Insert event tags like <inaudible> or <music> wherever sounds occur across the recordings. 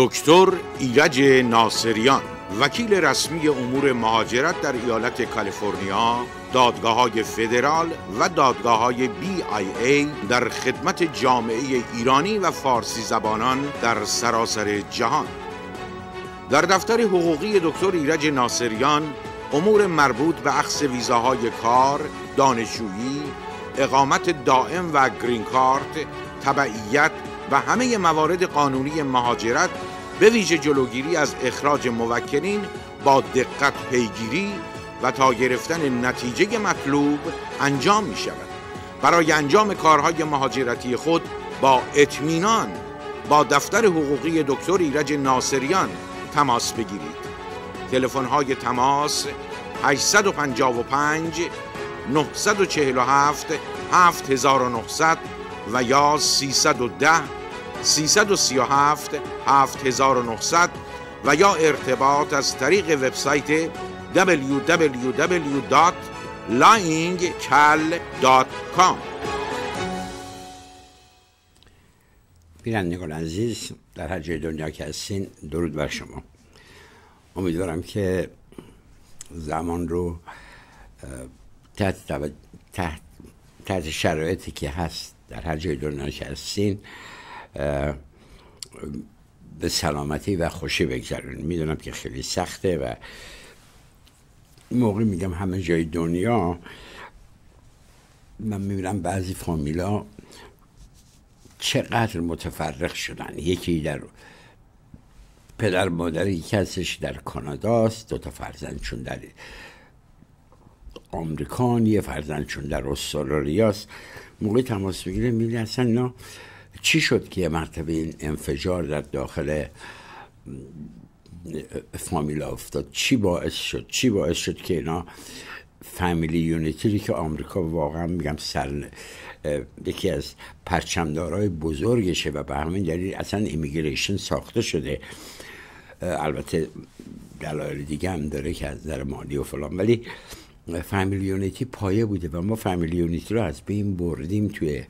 دکتر ایرج ناصریان وکیل رسمی امور مهاجرت در ایالت کالیفرنیا دادگاه های فدرال و دادگاه های بی آی ای در خدمت جامعه ایرانی و فارسی زبانان در سراسر جهان در دفتر حقوقی دکتر ایرج ناصریان امور مربوط به اخذ ویزاهای کار، دانشجویی، اقامت دائم و گرین کارت، تبعیت و همه موارد قانونی مهاجرت به ویژه جلوگیری از اخراج موکلین با دقت پیگیری و تا گرفتن نتیجه مطلوب انجام می شود برای انجام کارهای مهاجرتی خود با اطمینان با دفتر حقوقی دکتر ایرج ناصریان تماس بگیرید تلفن های تماس 855 947 7900 و یا 310 337 7900 و یا ارتباط از طریق وبسایت www.lyingcal.com بینندگان عزیز در هر جای دنیا که هستین درود بر شما امیدوارم که زمان رو تحت, تحت شرایطی که هست در هر جای دنیا هستین به سلامتی و خوشی بگذرن. میدونم که خیلی سخته و موقع میگم همه جای دنیا من میبینم بعضی فامیلا چقدر متفرق شدن یکی در پدر مادر یکی ازش در کاناداست تا فرزند چون در آمریکان فرزند چون در استرالیاست موقع تماس میگیره میگه اصلا نه چی شد که یه مرتبه این انفجار در داخل فامیلا افتاد چی باعث شد چی باعث شد که اینا فامیلی یونیتی که آمریکا واقعا میگم سر یکی از پرچمدارای بزرگشه و به همین دلیل اصلا ایمیگریشن ساخته شده البته دلایل دیگه هم داره که از نظر مالی و فلان ولی فامیلیونیتی پایه بوده و ما فامیلیونیتی رو از بین بردیم توی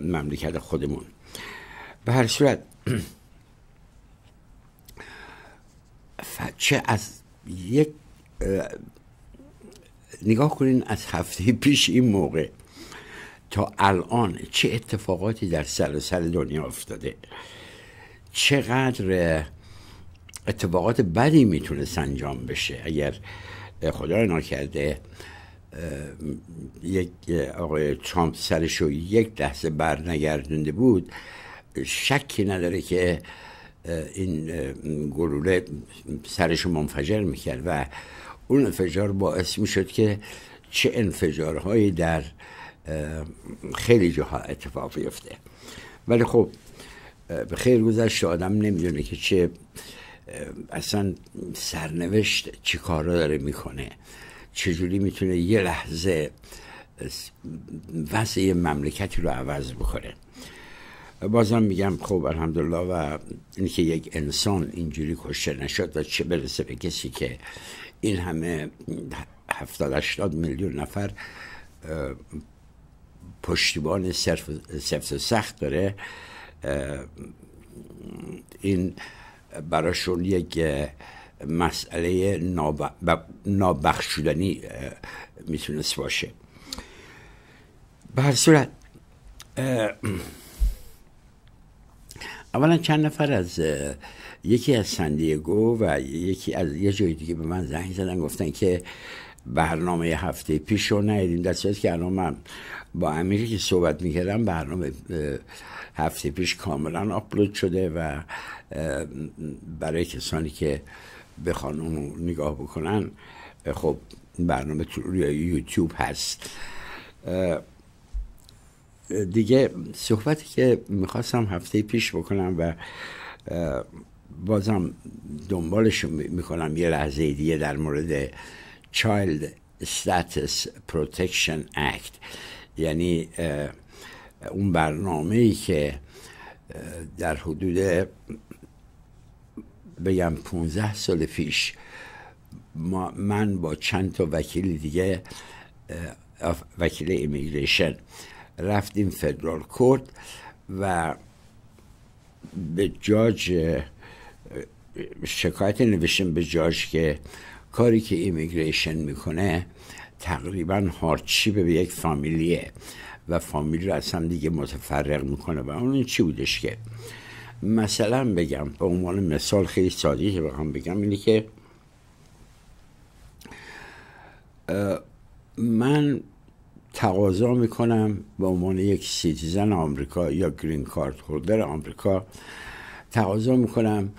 مملکت خودمون به هر صورت <clears throat> چه از یک نگاه کنین از هفته <laughs> پیش این موقع تا الان چه اتفاقاتی در سراسر سر دنیا افتاده چقدر اتفاقات بدی میتونه سنجام بشه اگر خدا کرده یک آقای ترامپ رو یک لحظه بر نگردنده بود شکی نداره که این گلوله سرش منفجر میکرد و اون انفجار باعث میشد که چه انفجارهایی در خیلی جاها اتفاق بیفته ولی خب به خیر گذشت آدم نمیدونه که چه اصلا سرنوشت چی کارا داره میکنه چجوری میتونه یه لحظه وضع یه مملکتی رو عوض بکنه بازم میگم خب الحمدلله و اینکه یک انسان اینجوری کشته نشد و چه برسه به کسی که این همه هفتاد اشتاد میلیون نفر پشتیبان صرف, سخت داره این براشون یک مسئله نابخشودنی میتونست باشه به هر صورت اولا چند نفر از یکی از سندیگو و یکی از یه جای دیگه به من زنگ زدن گفتن که برنامه هفته پیش رو ندیدیم در صورت که الان من با امیری که صحبت میکردم برنامه هفته پیش کاملا آپلود شده و برای کسانی که به خانم نگاه بکنن خب برنامه روی یوتیوب هست دیگه صحبتی که میخواستم هفته پیش بکنم و بازم دنبالش میکنم یه لحظه دیگه در مورد Child Status Protection Act یعنی اون برنامه ای که در حدود بگم 15 سال پیش ما من با چند تا وکیل دیگه وکیل ایمیگریشن رفتیم فدرال کورت و به جاج شکایت نوشتیم به جاج که کاری که ایمیگریشن میکنه تقریبا هارچی به یک فامیلیه و فامیلی رو اصلا دیگه متفرق میکنه و اون چی بودش که مثلا بگم به عنوان مثال خیلی ساده که بخوام بگم اینه که من تقاضا میکنم به عنوان یک سیتیزن آمریکا یا گرین کارت هولدر آمریکا تقاضا میکنم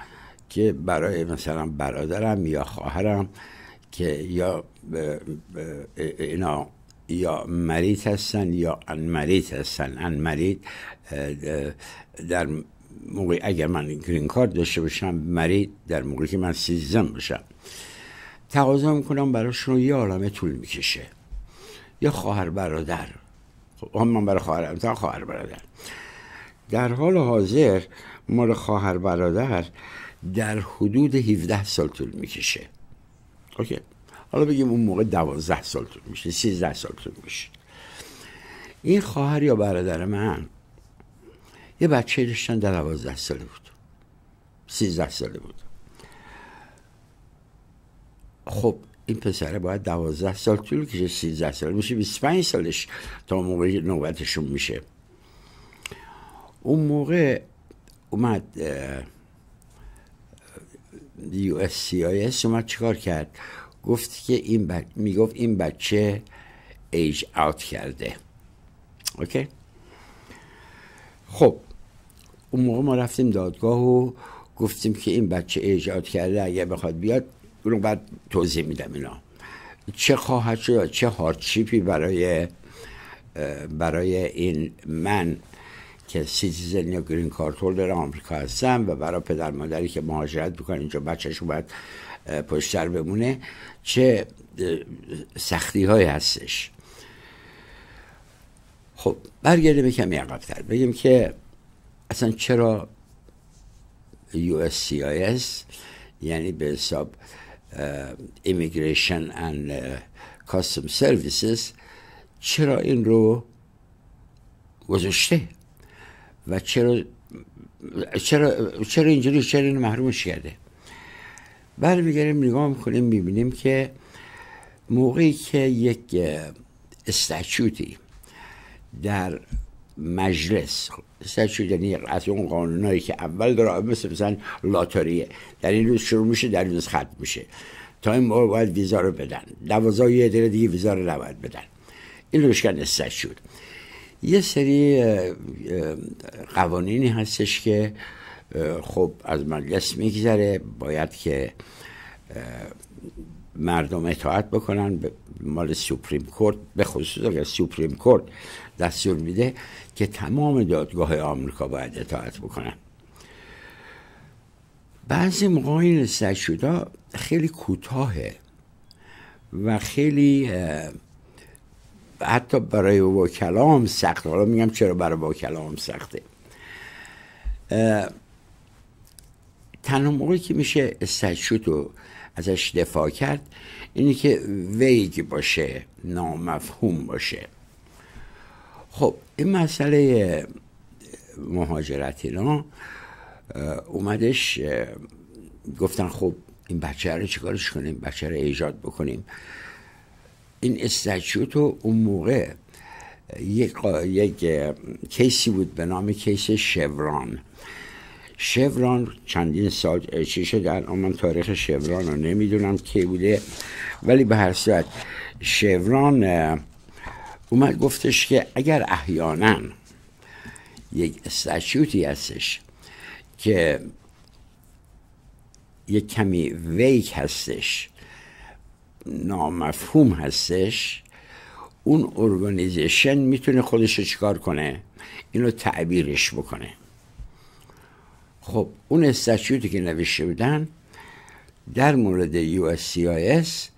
که برای مثلا برادرم یا خواهرم که یا اینا یا مریض هستن یا انمریض هستن انمریض در موقع اگر من گرین کارت داشته باشم مرید در موقعی که من سیزم باشم تقاضا میکنم براشون یه عالمه طول میکشه یا خواهر برادر خب من برای خواهر خواهر برادر در حال حاضر مال خواهر برادر در حدود 17 سال طول میکشه اوکی حالا بگیم اون موقع 12 سال طول میشه 13 سال طول میشه این خواهر یا برادر من یه بچه داشتن در دوازده ساله بود سیزده ساله بود خب این پسره باید دوازده سال طول کشه سیزده سال میشه 25 سالش تا موقع نوبتشون میشه اون موقع اومد یو اس سی اس اومد چیکار کرد گفت که این بچه میگفت این بچه ایج اوت کرده اوکی خب اون موقع ما رفتیم دادگاه و گفتیم که این بچه ایجاد کرده اگه بخواد بیاد اون بعد توضیح میدم اینا چه خواهد شد چه هارچیپی برای برای این من که سیتیزن یا گرین کارتول در آمریکا هستم و برای پدر مادری که مهاجرت بکنه اینجا بچهش باید پشتر بمونه چه سختی های هستش خب برگردیم کمی عقبتر بگیم که اصلا چرا USCIS یعنی به حساب امیگریشن and کاسم سرویسز چرا این رو گذاشته و چرا چرا, چرا اینجوری چرا این محرومش کرده میگریم نگاه میکنیم میبینیم که موقعی که یک استچوتی در مجلس شد یعنی از اون هایی که اول در مثل مثلا لاتاریه در این روز شروع میشه در این روز ختم میشه تا این موقع باید ویزا رو بدن دوازا یه دیگه ویزا رو نباید بدن این روشکن سر شد یه سری قوانینی هستش که خب از مجلس میگذره باید که مردم اطاعت بکنن مال سوپریم کورت به خصوص اگر سوپریم کورت دستور میده که تمام دادگاه آمریکا باید اطاعت بکنن بعضی موقع این خیلی کوتاهه و خیلی حتی برای وکلا هم سخته حالا میگم چرا برای وکلا هم سخته تنها موقعی که میشه استشوت رو ازش دفاع کرد اینی که ویگ باشه نامفهوم باشه خب این مسئله اینا اومدش گفتن خب این بچه رو چیکارش کنیم بچه رو ایجاد بکنیم این استچوت اون موقع یک, یک کیسی بود به نام کیس شوران شوران چندین سال چی شده الان من تاریخ شوران رو نمیدونم کی بوده ولی به هر صورت شوران اومد گفتش که اگر احیانا یک استشوتی هستش که یک کمی ویک هستش نامفهوم هستش اون ارگانیزیشن میتونه خودش رو چیکار کنه اینو تعبیرش بکنه خب اون استشیوتی که نوشته بودن در مورد یو اس سی آی اس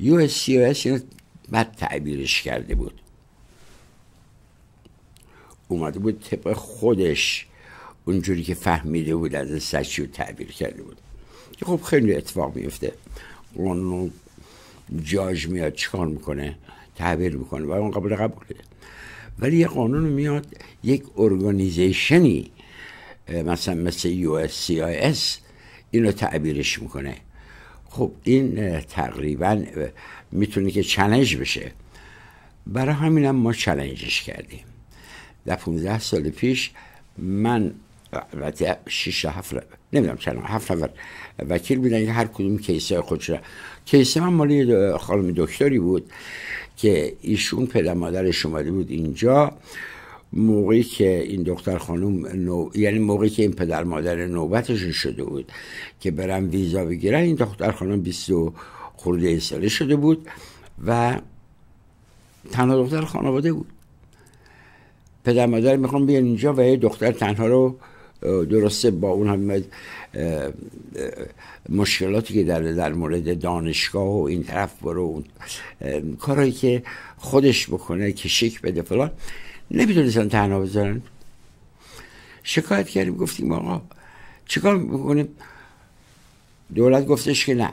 یو اس سی آی اس اینو تعبیرش کرده بود اومده بود طبق خودش اونجوری که فهمیده بود از سچی رو تعبیر کرده بود خب خیلی اتفاق میفته اون جاج میاد چیکار میکنه تعبیر میکنه و اون قبول قبوله ولی یه قانون میاد یک ارگانیزیشنی مثلا مثل یو اس اینو تعبیرش میکنه خب این تقریبا میتونه که چلنج بشه برای همینم ما چلنجش کردیم در 15 سال پیش من البته 6 7 نمیدونم چند هفت نفر وکیل بودن که هر کدوم کیسه خودش را کیسه من مالی خانم دکتری بود که ایشون پدر مادر اومده بود اینجا موقعی که این دکتر خانم نو... یعنی موقعی که این پدر مادر نوبتشون شده بود که برم ویزا بگیرن این دختر خانم 20 خورده ساله شده بود و تنها دختر خانواده بود پدر مادر میخوام بیان اینجا و یه دختر تنها رو درسته با اون همه مشکلاتی که در, در مورد دانشگاه و این طرف برو کارهایی که خودش بکنه شک بده فلان نمیتونستن تنها بذارن شکایت کردیم گفتیم آقا چیکار میکنیم دولت گفتش که نه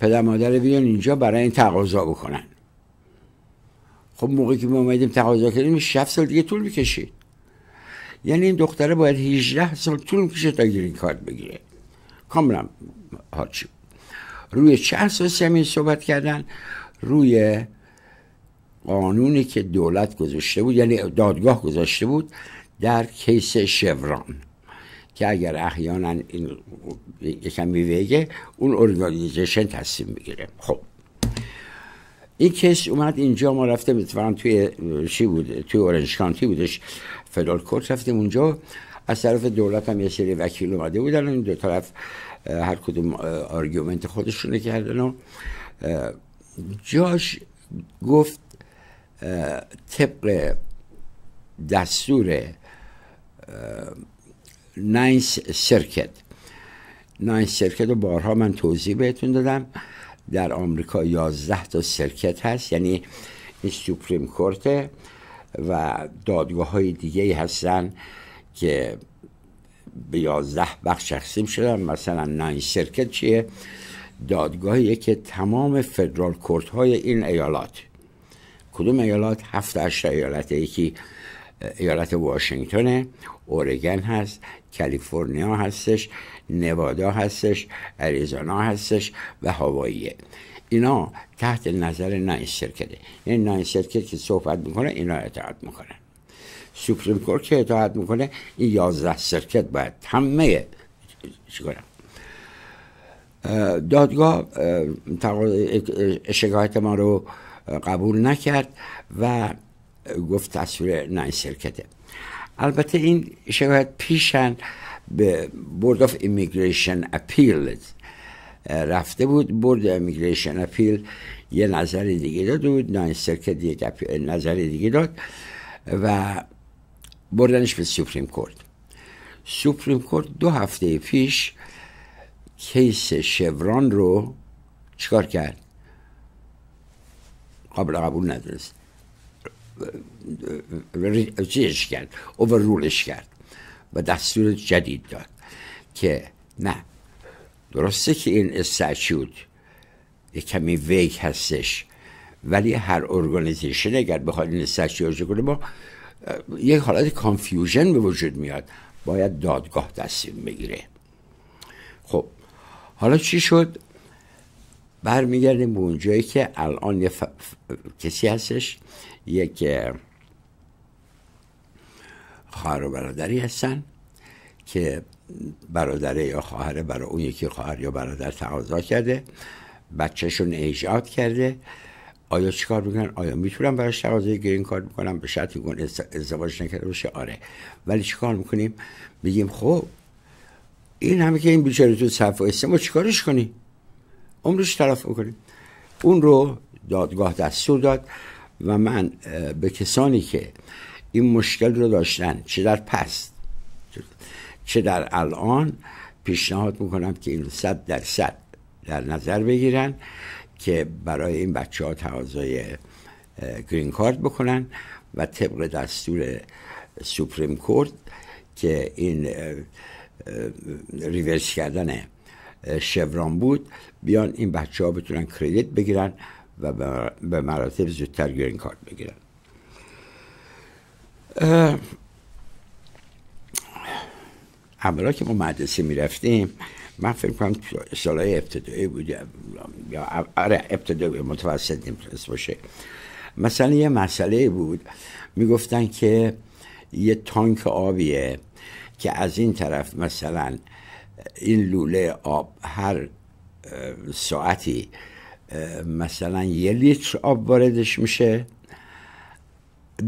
پدر مادر بیان اینجا برای این تقاضا بکنن خب موقعی که ما اومدیم تقاضا کردیم 7 سال دیگه طول میکشید یعنی این دختره باید 18 سال طول میکشه تا گرین کارت بگیره کاملا هاچی روی چه اساسی همین صحبت کردن روی قانونی که دولت گذاشته بود یعنی دادگاه گذاشته بود در کیس شوران که اگر احیانا این یکم میویگه اون ارگانیزیشن تصمیم بگیره، خب این کس اومد اینجا ما رفته اتفاقا توی بود توی اورنج کانتی بودش فدرال کورت رفتیم اونجا از طرف دولت هم یه سری وکیل اومده بودن این دو طرف هر کدوم آرگومنت خودشونه کردن و جاش گفت طبق دستور ناینس سرکت ناینس سرکت رو بارها من توضیح بهتون دادم در آمریکا 11 تا سرکت هست یعنی این سوپریم کورت و دادگاه های دیگه هستن که به 11 بخش تقسیم شدن مثلا ناین سرکت چیه دادگاهیه که تمام فدرال کورت های این ایالات کدوم ایالات هفت عشر ایالت یکی ایالت واشنگتونه، اورگن هست کالیفرنیا هستش نوادا هستش اریزونا هستش و هاواییه اینا تحت نظر ناین سرکده. این یعنی ناین سرکت که صحبت میکنه اینا اطاعت میکنن سوپریم کور که اطاعت میکنه این یازده شرکت باید همه دادگاه شکایت ما رو قبول نکرد و گفت تصویر ناین سرکته البته این شکایت پیشن به بورد آف امیگریشن اپیل رفته بود بورد امیگریشن اپیل یه نظر دیگه داد بود ناین سرکت یک نظر دیگه داد و بردنش به سوپریم کورت سوپریم کورت دو هفته پیش کیس شوران رو چیکار کرد قابل قبول ندرست چیش کرد اووررولش کرد و دستور جدید داد که نه درسته که این استعچود یک کمی ویک هستش ولی هر ارگانیزیشن اگر بخواد این استعچود کنه با یک حالت کانفیوژن به وجود میاد باید دادگاه دستیم بگیره خب حالا چی شد برمیگردیم به اونجایی که الان یه کسی هستش یک خواهر و برادری هستن که برادره یا خواهر برای اون یکی خواهر یا برادر تقاضا کرده بچهشون ایجاد کرده آیا چیکار میکنن آیا میتونم براش تقاضای گرین کارت میکنم به شرط اون ازدواج نکرده باشه آره ولی چیکار میکنیم میگیم خب این همه که این بیچاره تو صف و ما چیکارش کنیم عمرش طرف میکنیم اون رو دادگاه دستور داد و من به کسانی که این مشکل رو داشتن چه در پست چه در الان پیشنهاد میکنم که این صد در صد در نظر بگیرن که برای این بچه ها تقاضای گرین کارت بکنن و طبق دستور سوپریم کورت که این ریورس کردن شوران بود بیان این بچه ها بتونن کردیت بگیرن و به مراتب زودتر گرین کارت بگیرن اولا که ما مدرسه رفتیم، من فکر کنم سالهای ابتدایی بود یا آره ابتدایی متوسط نمیتونست باشه مثلا یه مسئله بود میگفتن که یه تانک آبیه که از این طرف مثلا این لوله آب هر ساعتی مثلا یه لیتر آب واردش میشه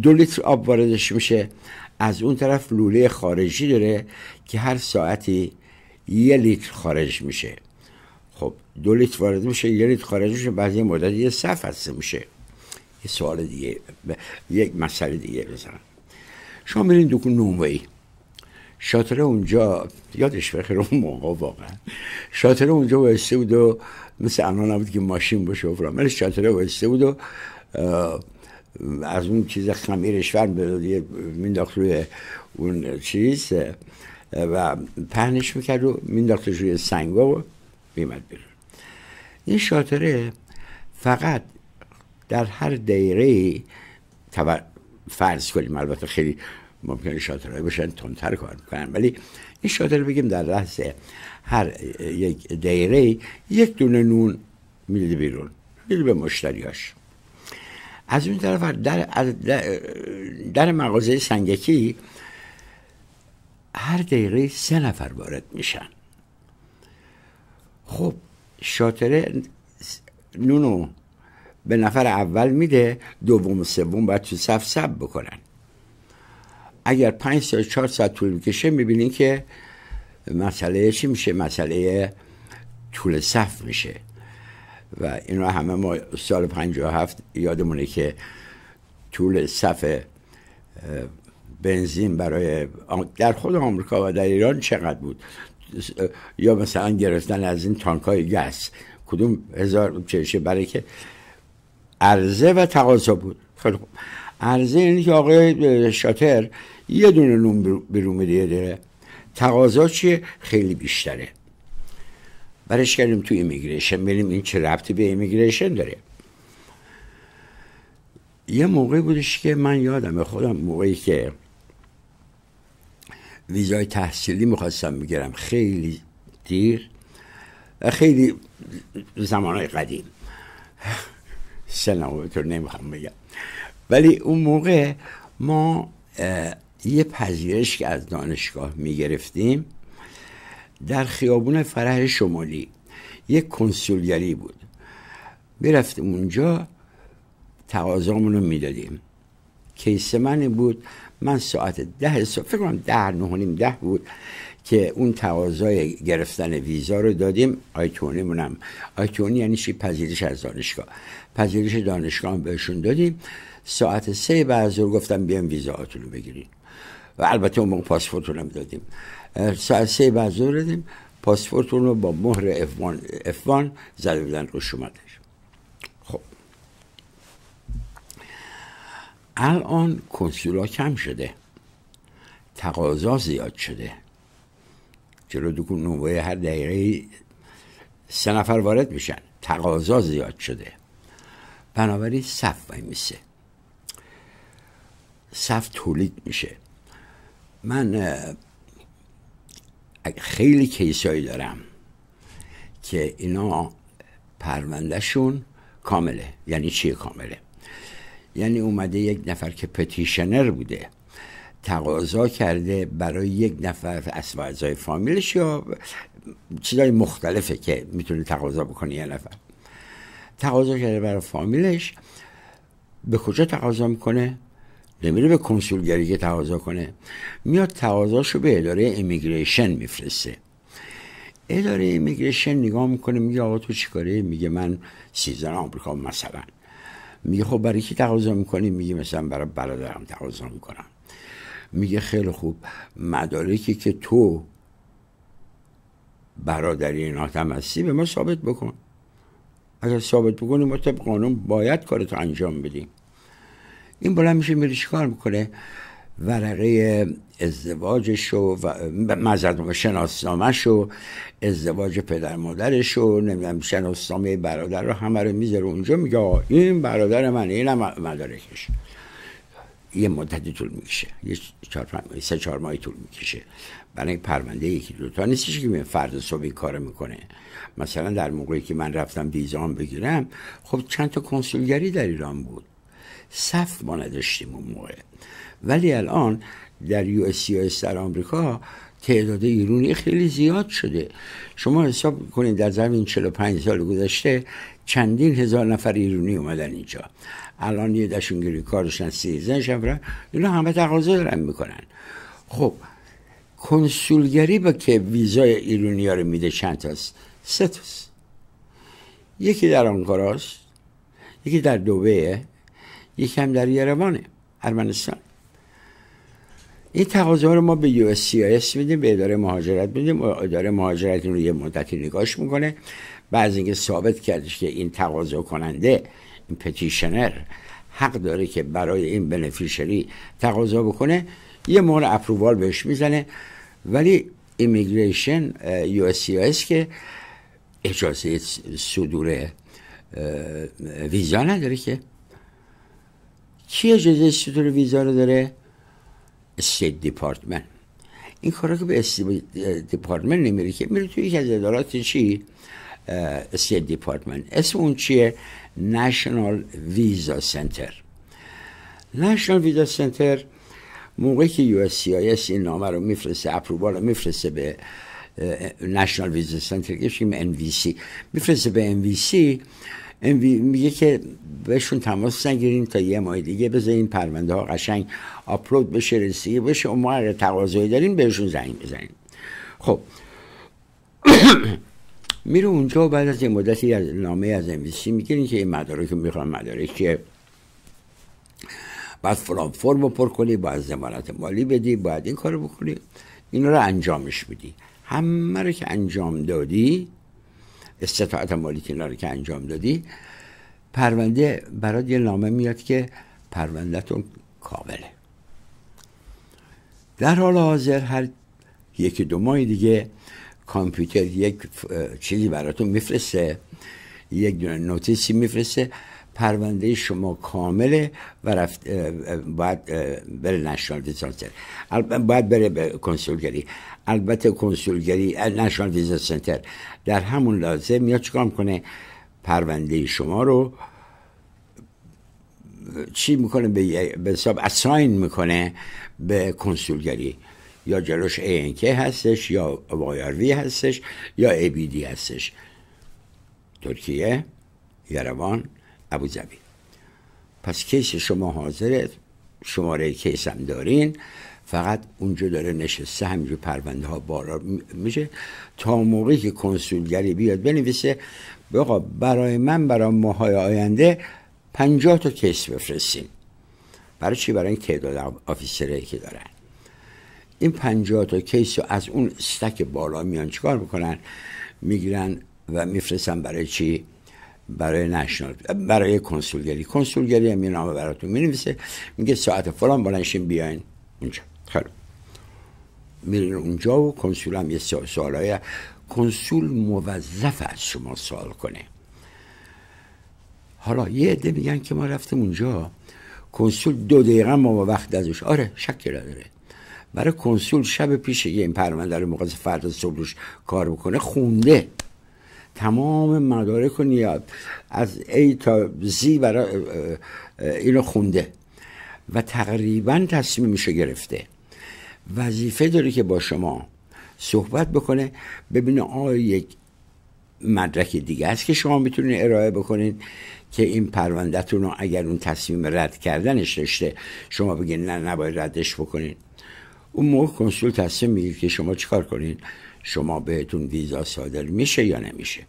دو لیتر آب واردش میشه از اون طرف لوله خارجی داره که هر ساعتی یه لیتر خارج میشه خب دو لیتر وارد میشه یه لیتر خارج میشه بعد یه مدت یه صف هسته میشه یه سوال دیگه یک مسئله دیگه بزنم شما میرین دکون نوموی شاتره اونجا یادش بخیر اون موقع واقعا شاتره اونجا وایسته بود و مثل الان نبود که ماشین باشه و فلان شاتره بود و از اون چیز فرم مینداخت روی اون چیز و پهنش میکرد و مینداختش روی سنگا و میمد بیرون این شاطره فقط در هر دایره فرض کنیم البته خیلی ممکن شاطرهای باشن تندتر کار میکنن ولی این شاطره بگیم در لحظه هر یک دایره یک دونه نون میده بیرون میده به مشتریاش از اون طرف در, در, در مغازه سنگکی هر دقیقه سه نفر وارد میشن خب شاطره نونو به نفر اول میده دوم و سوم باید تو صف سب بکنن اگر پنج ساعت چهار ساعت طول میکشه میبینین که مسئله چی میشه مسئله طول صف میشه و اینو همه ما سال 57 یادمونه که طول صف بنزین برای در خود آمریکا و در ایران چقدر بود یا مثلا گرفتن از این تانک های گس کدوم هزار چشه برای که عرضه و تقاضا بود خیلی خوب عرضه اینه که آقای شاتر یه دونه نون بیرون میده تقاضا چیه خیلی بیشتره برش کردیم تو ایمیگریشن بریم این چه ربطی به ایمیگریشن داره یه موقع بودش که من یادم خودم موقعی که ویزای تحصیلی میخواستم بگیرم خیلی دیر خیلی زمانهای قدیم سنم نمیخوام بگم ولی اون موقع ما یه پذیرش که از دانشگاه میگرفتیم در خیابون فرح شمالی یک کنسولگری بود میرفتیم اونجا تقاضامون رو میدادیم کیس من بود من ساعت ده صبح فکر کنم ده نیم ده بود که اون تقاضای گرفتن ویزا رو دادیم آیتونی مونم آیتونی یعنی چی پذیرش از دانشگاه پذیرش دانشگاه بهشون دادیم ساعت سه بعد گفتم بیام ویزا رو بگیریم و البته اون پاسپورت دادیم ساعت سه بعد زور دیم پاسپورت رو با مهر افوان افوان زده بودن روش خب الان کنسولا کم شده تقاضا زیاد شده جلو دو هر دقیقه سه نفر وارد میشن تقاضا زیاد شده بنابراین صف میشه، صف تولید میشه من خیلی کیسایی دارم که اینا پروندهشون کامله یعنی چیه کامله یعنی اومده یک نفر که پتیشنر بوده تقاضا کرده برای یک نفر از اعضای فامیلش یا چیزای مختلفه که میتونه تقاضا بکنه یه نفر تقاضا کرده برای فامیلش به کجا تقاضا میکنه نمیره به کنسولگری که تقاضا کنه میاد تقاضاشو به اداره امیگریشن میفرسته اداره امیگریشن نگاه میکنه میگه آقا تو چیکاره میگه من سیزن آمریکا مثلا میگه خب برای کی تقاضا میکنی میگه مثلا برای برادرم تقاضا میکنم میگه خیلی خوب مدارکی که تو برادری ناتم هستی به ما ثابت بکن اگر ثابت بکنی ما طبق قانون باید کارتو انجام بدیم این بلند میشه میره چیکار میکنه ورقه ازدواجش و مزد شناسنامش و ازدواج پدر مادرش و نمیدونم شناسنامه برادر رو همه رو میذاره اونجا میگه این برادر من این مدارکش یه مدتی طول میکشه یه چار سه چهار ماهی طول میکشه برای پرونده یکی دو تا نیستش که فرد صبح این کار میکنه مثلا در موقعی که من رفتم ویزام بگیرم خب چند تا کنسولگری در ایران بود صف ما نداشتیم اون موقع ولی الان در یو اس سی در آمریکا تعداد ایرونی خیلی زیاد شده شما حساب کنید در زمین 45 سال گذشته چندین هزار نفر ایرونی اومدن اینجا الان یه دشونگیری کارشن سیزن شفرن اینا همه تقاضا دارن میکنن خب کنسولگری با که ویزای ایرونی ها رو میده چند تاست سه تاست یکی در آنکاراست یکی در دوبهه یکم هم در یروانه ارمنستان این تقاضا رو ما به یو اس میدیم به اداره مهاجرت میدیم اداره مهاجرت این رو یه مدتی نگاش میکنه بعضی اینکه ثابت کردش که این تقاضا کننده این پتیشنر حق داره که برای این بنفیشری تقاضا بکنه یه مهر اپرووال بهش میزنه ولی ایمیگریشن یو که اجازه صدور ویزا نداره که کی اجازه صدور ویزا رو داره استیت دیپارتمنت این کارا که به دیپارتمنت نمیره که میره توی یکی از ادارات چی استیت دیپارتمنت اسم اون چیه نشنال ویزا سنتر نشنال ویزا سنتر موقعی که یو اس این نامه رو میفرسته اپرووال رو میفرسته به نشنال ویزا سنتر که ان وی سی میفرسته به ان وی سی میگه که بهشون تماس نگیرین تا یه ماه دیگه بذارین پرونده ها قشنگ آپلود بشه رسیه بشه و ما اگر تقاضایی داریم بهشون زنگ بزنیم خب <coughs> میره اونجا و بعد از یه مدتی از نامه از انویسی میگیرین که این مدارک میخوان مدارک که بعد فلان فرم پر کنی باید زمانت مالی بدی باید این کارو بکنی اینا رو انجامش بدی همه رو که انجام دادی استطاعت که رو که انجام دادی پرونده برات یه نامه میاد که پروندهتون کامله در حال حاضر هر یکی دو ماه دیگه کامپیوتر یک چیزی براتون میفرسته یک دونه نوتیسی میفرسته پرونده شما کامله و رفت باید بره نشنال باید بره به کنسولگری البته کنسولگری نشان ویزا سنتر در همون لازم میاد چیکار کنه پرونده شما رو چی میکنه به, حساب اساین میکنه به کنسولگری یا جلوش ANK هستش یا وایاروی هستش یا دی هستش ترکیه یروان ابوظبی پس کیس شما حاضره شماره کیس هم دارین فقط اونجا داره نشسته همینجا پرونده ها بارا میشه تا موقعی که کنسولگری بیاد بنویسه بقا برای من برای ماهای آینده پنجاه تا کیس بفرستیم برای چی برای این تعداد ای که دارن این پنجاه تا کیس رو از اون استک بالا میان چیکار میکنن میگیرن و میفرستن برای چی برای نشنال برای کنسولگری کنسولگری هم میرن براتون مینویسه میگه ساعت فلان بلنشین بیاین اونجا خیلی خب. میرین اونجا و کنسول هم یه سوال کنسول موظف از شما سوال کنه حالا یه عده میگن که ما رفتیم اونجا کنسول دو دقیقه ما وقت ازش آره شکل داره، برای کنسول شب پیش یه این پرونده رو مقاس فرد صبحش کار بکنه، خونده تمام مدارک و نیاد از ای تا زی برای اینو خونده و تقریبا تصمیم میشه گرفته وظیفه داره که با شما صحبت بکنه ببینه آیا یک مدرک دیگه است که شما میتونید ارائه بکنید که این پروندهتون رو اگر اون تصمیم رد کردنش داشته شما بگید نه نباید ردش بکنید اون موقع کنسول تصمیم میگیر که شما چیکار کنید شما بهتون ویزا صادر میشه یا نمیشه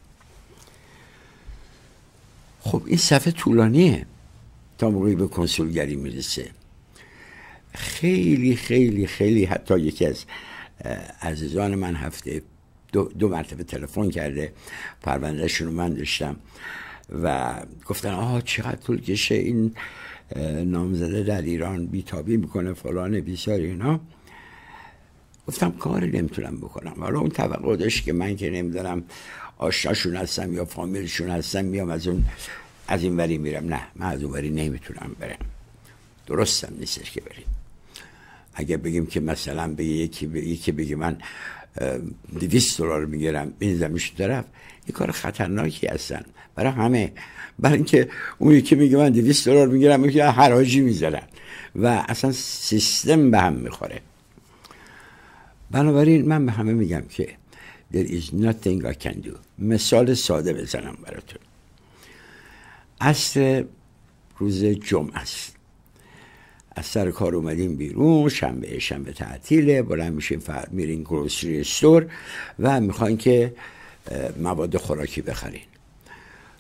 خب این صفحه طولانیه تا موقعی به کنسولگری میرسه خیلی خیلی خیلی حتی یکی از عزیزان من هفته دو, دو مرتبه تلفن کرده پروندهشون رو من داشتم و گفتن آه چقدر طول کشه این نامزده در ایران بیتابی میکنه فلان بیسار اینا گفتم کاری نمیتونم بکنم حالا اون توقع داشت که من که نمیدونم آشناشون هستم یا فامیلشون هستم میام از اون از این وری میرم نه من از اون وری نمیتونم برم درستم نیستش که بریم اگه بگیم که مثلا به یکی یکی بگی من دویست دلار میگیرم این زمینش طرف این کار خطرناکی هستن برای همه برای اینکه اون یکی میگه من دویست دلار میگیرم میگه حراجی میزنن و اصلا سیستم به هم میخوره بنابراین من به همه میگم که there is nothing I can do مثال ساده بزنم براتون اصر روز جمعه است از سر کار اومدیم بیرون شنبه شنبه تعطیله بلند میشین فرد میرین گروسری استور و میخواین که مواد خوراکی بخرین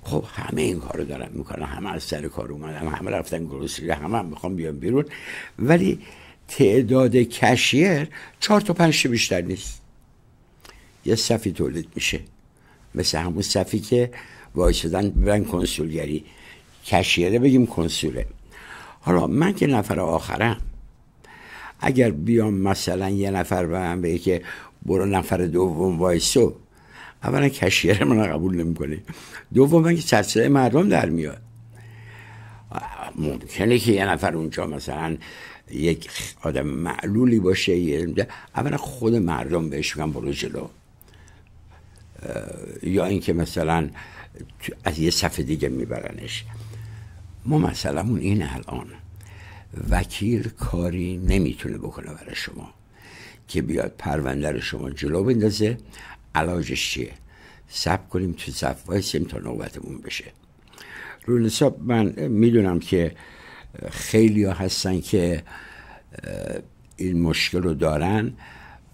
خب همه این کارو دارن میکنن همه از سر کار اومدن همه رفتن گروسری همه هم میخوام بیام بیرون ولی تعداد کشیر چهار تا پنج بیشتر نیست یه صفی تولید میشه مثل همون صفی که وایسدن برن کنسولگری کشیره بگیم کنسوله حالا من که نفر آخرم اگر بیام مثلا یه نفر به هم که برو نفر دوم وایسو اولا کشیر من قبول نمیکنه دوم که سرسره مردم در میاد ممکنه که یه نفر اونجا مثلا یک آدم معلولی باشه اولا خود مردم بهش میگن برو جلو یا اینکه مثلا از یه صفحه دیگه میبرنش ما مسئلهمون این الان وکیل کاری نمیتونه بکنه برای شما که بیاد پرونده رو شما جلو بندازه علاجش چیه سب کنیم تو صف وایسیم تا نوبتمون بشه روی حساب من میدونم که خیلی هستن که این مشکل رو دارن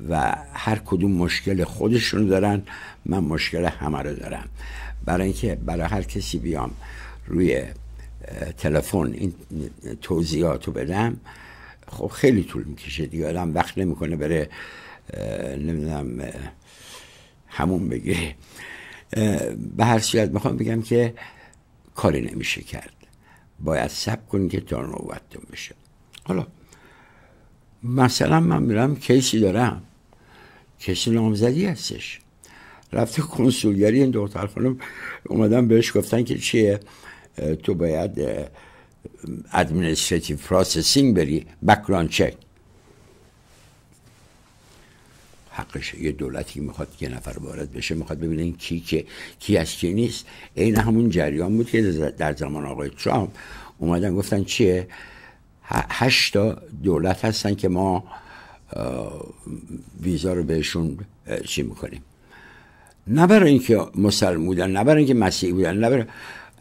و هر کدوم مشکل خودشون دارن من مشکل همه رو دارم برای اینکه برای هر کسی بیام روی تلفن این توضیحات رو بدم خب خیلی طول میکشه دیگه آدم وقت نمیکنه بره نمیدونم همون بگه به هر صورت میخوام بگم که کاری نمیشه کرد باید سب کنید که تا نوبتتون بشه حالا مثلا من میرم کیسی دارم کسی نامزدی هستش رفته کنسولگری این دختر خانم اومدن بهش گفتن که چیه تو باید ادمنستریتی پروسسینگ بری بکران چک حقش یه دولتی میخواد یه نفر وارد بشه میخواد ببینه این کی که کی از کی نیست این همون جریان بود که در زمان آقای ترامپ اومدن گفتن چیه هشت تا دولت هستن که ما ویزا رو بهشون چی میکنیم نه برای اینکه مسلم بودن نه برای اینکه مسیح بودن نه برای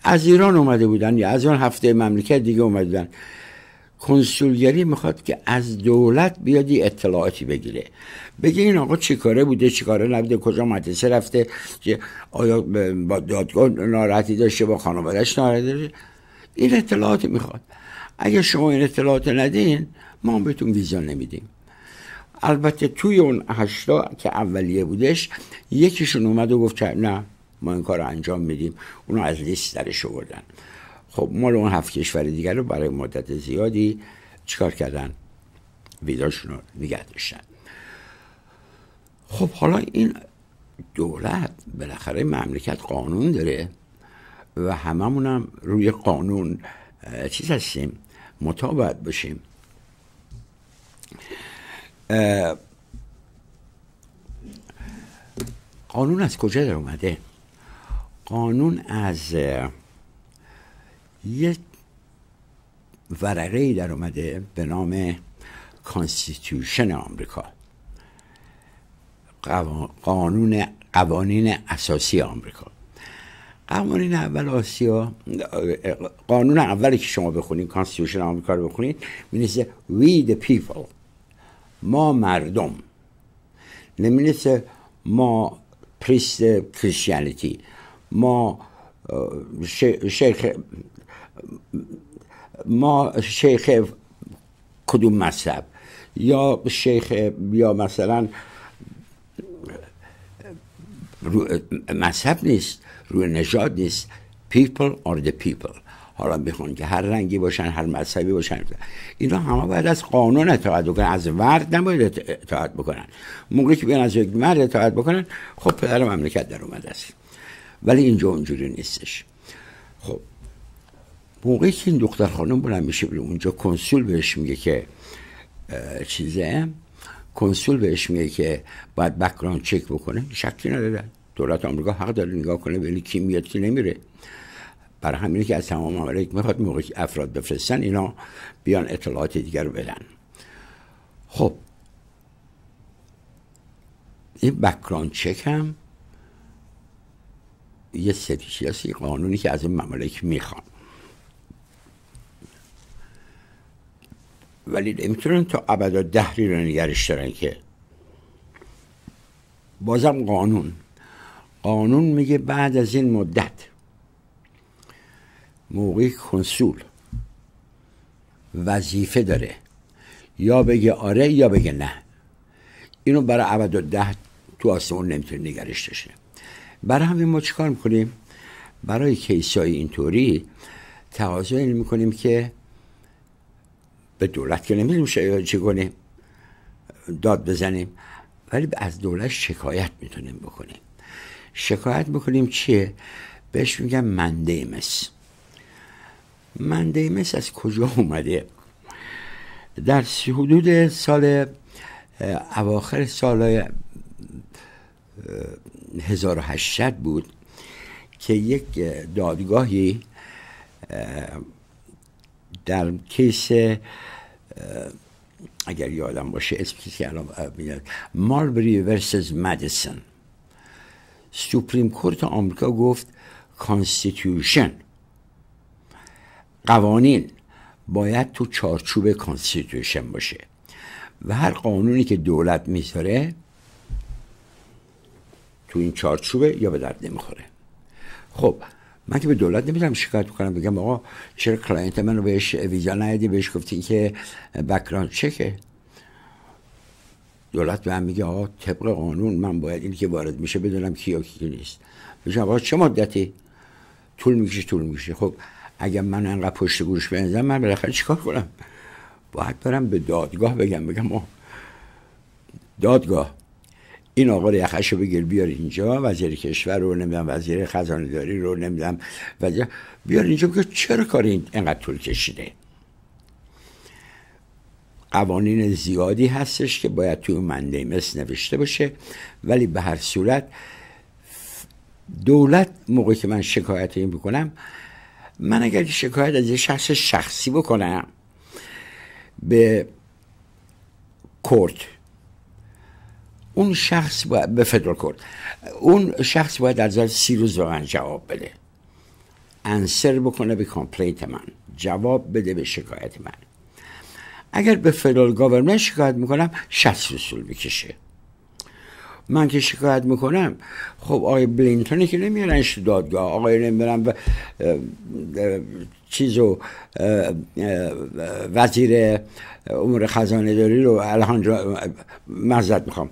از ایران اومده بودن یا از اون هفته مملکت دیگه اومده بودن کنسولگری میخواد که از دولت بیادی اطلاعاتی بگیره بگه این آقا چیکاره بوده چیکاره نبوده کجا مدرسه رفته آیا با دادگاه ناراحتی داشته با خانوادهش ناراحتی داشته این اطلاعاتی میخواد اگر شما این اطلاعات ندین ما بهتون ویزا نمیدیم البته توی اون هشتا که اولیه بودش یکیشون اومد و گفت نه ما این کار رو انجام میدیم اونو از لیست درش آوردن خب مال اون هفت کشور دیگر رو برای مدت زیادی چیکار کردن ویزاشون رو نگه داشتن خب حالا این دولت بالاخره مملکت قانون داره و هممونم هم روی قانون چیز هستیم مطابق باشیم قانون از کجا در اومده قانون از یک ورقه ای در اومده به نام کانستیتیوشن آمریکا قانون قوانین اساسی آمریکا قوانین اول آسیا قانون اولی که شما بخونید کانستیتوشن آمریکا رو بخونید مینیسه وی the پیپل ما مردم نمینیسه ما پریست کریستیانیتی ما شیخ ما شیخ کدوم مذهب یا شیخ یا مثلا مذهب نیست روی نژاد نیست people are the people حالا میخوان که هر رنگی باشن هر مذهبی باشن اینا همه باید از قانون اطاعت بکنن از ورد نباید اطاعت بکنن موقعی که بیان از یک مرد اطاعت بکنن خب پدر مملکت در اومده است ولی اینجا اونجوری نیستش خب موقعی که این دختر خانم بلند میشه بره اونجا کنسول بهش میگه که چیزه کنسول بهش میگه که باید بکران چک بکنه شکی نداره دولت آمریکا حق داره نگاه کنه ولی کی میاد کی نمیره برای همینه که از تمام آمریکا میخواد که افراد بفرستن اینا بیان اطلاعات دیگر رو بدن خب این بکران چک هم یه سری سیاسی قانونی که از این ممالک میخوان ولی نمیتونن تا ابدا دهری رو نگرش دارن که بازم قانون قانون میگه بعد از این مدت موقعی کنسول وظیفه داره یا بگه آره یا بگه نه اینو برای عبد و ده تو آسمون نمیتونه نگرش داشته برای همین ما چیکار میکنیم برای کیس های اینطوری تقاضا این میکنیم که به دولت که نمیدونیم کنیم داد بزنیم ولی از دولت شکایت میتونیم بکنیم شکایت بکنیم چیه بهش میگم منده مندیمس منده از کجا اومده در حدود سال اواخر سال 1800 بود که یک دادگاهی در کیس اگر یادم باشه اسم که الان میاد مالبری ورسز مدیسن سپریم کورت آمریکا گفت کانستیتیوشن قوانین باید تو چارچوب کانستیتیوشن باشه و هر قانونی که دولت میذاره تو این چارچوبه یا به درد نمیخوره خب من که به دولت نمیدم شکایت کنم بگم آقا چرا کلاینت منو بهش ویزا ندی بهش گفتی که بکران چکه دولت به هم میگه آقا طبق قانون من باید این که وارد میشه بدونم کی یا کی نیست بگم آقا چه مدتی طول میکشه طول میکشه خب اگر من انقدر پشت گوش بنزم من بالاخره چیکار کنم باید برم به دادگاه بگم بگم دادگاه این آقا یخش رو بگیر بیار اینجا وزیر کشور رو نمیدونم وزیر خزانه داری رو نمیدونم وزیر بیار اینجا بگیر چرا کار این انقدر طول کشیده قوانین زیادی هستش که باید توی منده مثل نوشته باشه ولی به هر صورت دولت موقعی که من شکایت این بکنم من اگر شکایت از یه شخص شخصی بکنم به کورت اون شخص باید به فدرال کورت اون شخص باید در ظرف سی روز به جواب بده انسر بکنه به کامپلیت من جواب بده به شکایت من اگر به فدرال گاورمنت شکایت میکنم 60 روز میکشه من که شکایت میکنم خب آقای بلینتونی که نمیارنش دادگاه آقای نمیارن به چیز وزیر امور خزانه داری رو الهان مزد میخوام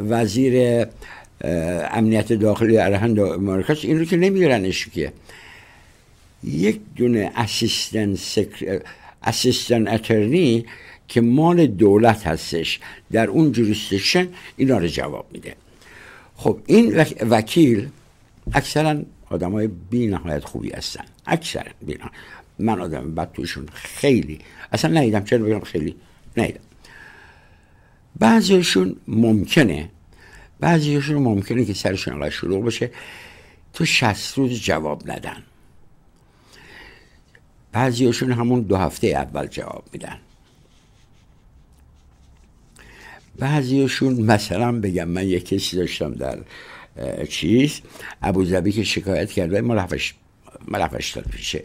وزیر امنیت داخلی ارهن مارکس این رو که نمیدارنش که یک دونه اسیستن سکر... اسیستن اترنی که مال دولت هستش در اون جوریستشن اینا رو جواب میده خب این وکیل اکثرا آدم های بی نهایت خوبی هستن اکثرا بی نهایت. من آدم بد توشون خیلی اصلا نیدم چرا بگم خیلی نیدم بعضیشون ممکنه بعضیشون ممکنه که سرشون انقدر شروع باشه تو شست روز جواب ندن بعضیشون همون دو هفته اول جواب میدن بعضیشون مثلا بگم من یک کسی داشتم در چیز ابوظبی که شکایت کرد و ملحفش داد پیشه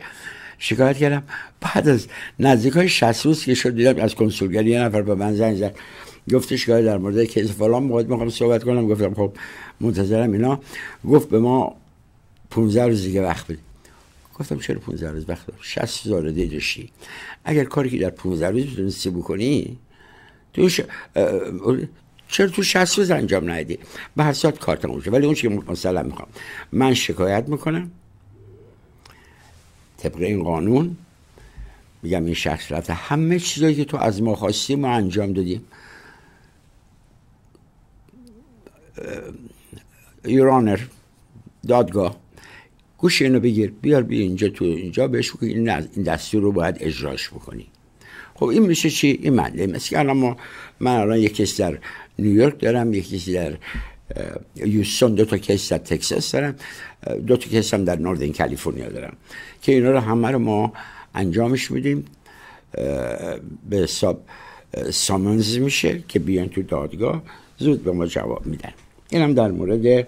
شکایت کردم بعد از نزدیک های شست روز که شد دیدم از کنسولگری یه نفر به من زنگ زد گفتش که در مورد کیس فلان باید میخوام صحبت کنم گفتم خب منتظرم اینا گفت به ما 15 روز دیگه وقت بده گفتم چرا 15 روز وقت دارم 60 هزار دیدشی اگر کاری که در 15 روز بتونستی بکنی توش چرا تو 60 روز انجام ندی به هر کارت کارتم ولی اون چی مثلا میخوام من شکایت میکنم طبق این قانون میگم این شخص رفته همه چیزایی که تو از ما خواستی ما انجام دادیم ایرانر دادگاه گوش اینو بگیر بیار بیا اینجا تو اینجا بهش بگو این دستور رو باید اجراش بکنی خب این میشه چی این معنی مثل الان ما من الان یک کس در نیویورک دارم یک کسی در یوستون دو تا کیس در تکساس دارم دو تا هم در نوردن کالیفرنیا دارم که اینا رو همه رو ما انجامش میدیم به حساب سامنز میشه که بیان تو دادگاه زود به ما جواب میدن اینم در مورد